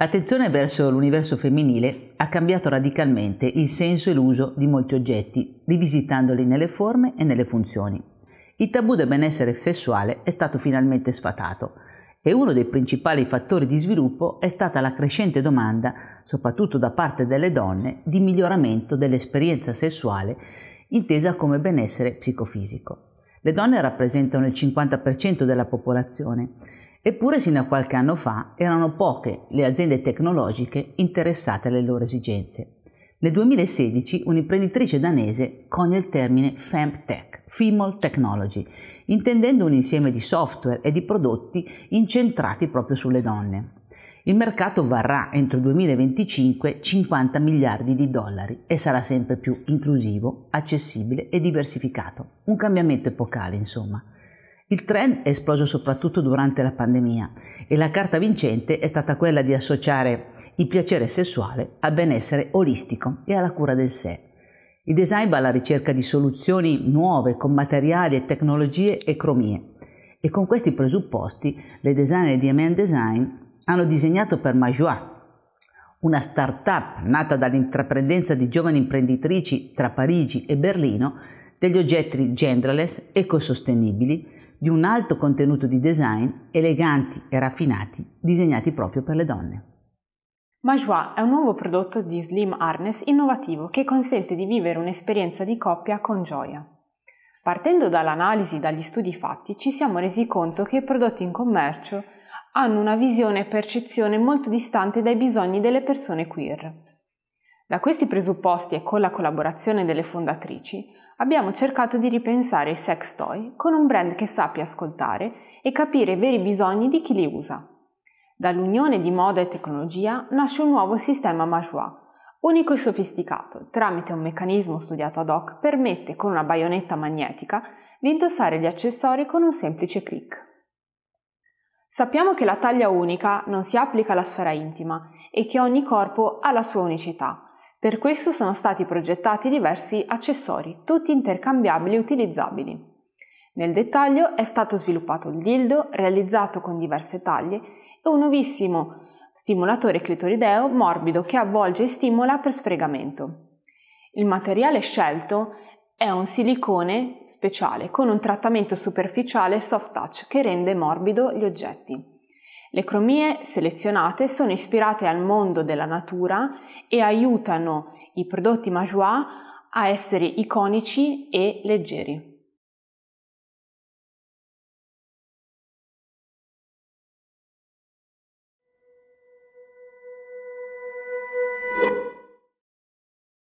L'attenzione verso l'universo femminile ha cambiato radicalmente il senso e l'uso di molti oggetti, rivisitandoli nelle forme e nelle funzioni. Il tabù del benessere sessuale è stato finalmente sfatato e uno dei principali fattori di sviluppo è stata la crescente domanda, soprattutto da parte delle donne, di miglioramento dell'esperienza sessuale intesa come benessere psicofisico. Le donne rappresentano il 50% della popolazione Eppure sino a qualche anno fa erano poche le aziende tecnologiche interessate alle loro esigenze. Nel 2016 un'imprenditrice danese coniò il termine FemTech, Female Technology, intendendo un insieme di software e di prodotti incentrati proprio sulle donne. Il mercato varrà entro il 2025 50 miliardi di dollari e sarà sempre più inclusivo, accessibile e diversificato. Un cambiamento epocale, insomma. Il trend è esploso soprattutto durante la pandemia e la carta vincente è stata quella di associare il piacere sessuale al benessere olistico e alla cura del sé. Il design va alla ricerca di soluzioni nuove con materiali, e tecnologie e cromie. E con questi presupposti le designer di M&M Design hanno disegnato per Majois, una start-up nata dall'intraprendenza di giovani imprenditrici tra Parigi e Berlino, degli oggetti genderless, ecosostenibili, di un alto contenuto di design, eleganti e raffinati, disegnati proprio per le donne. Majoie è un nuovo prodotto di Slim Harness innovativo che consente di vivere un'esperienza di coppia con gioia. Partendo dall'analisi e dagli studi fatti, ci siamo resi conto che i prodotti in commercio hanno una visione e percezione molto distante dai bisogni delle persone queer. Da questi presupposti e con la collaborazione delle fondatrici, abbiamo cercato di ripensare i sex toy con un brand che sappia ascoltare e capire i veri bisogni di chi li usa. Dall'unione di moda e tecnologia nasce un nuovo sistema Majois, unico e sofisticato, tramite un meccanismo studiato ad hoc permette con una baionetta magnetica di indossare gli accessori con un semplice click. Sappiamo che la taglia unica non si applica alla sfera intima e che ogni corpo ha la sua unicità, per questo sono stati progettati diversi accessori, tutti intercambiabili e utilizzabili. Nel dettaglio è stato sviluppato il dildo, realizzato con diverse taglie, e un nuovissimo stimolatore clitorideo morbido che avvolge e stimola per sfregamento. Il materiale scelto è un silicone speciale con un trattamento superficiale soft touch che rende morbido gli oggetti. Le cromie selezionate sono ispirate al mondo della natura e aiutano i prodotti Majoie a essere iconici e leggeri.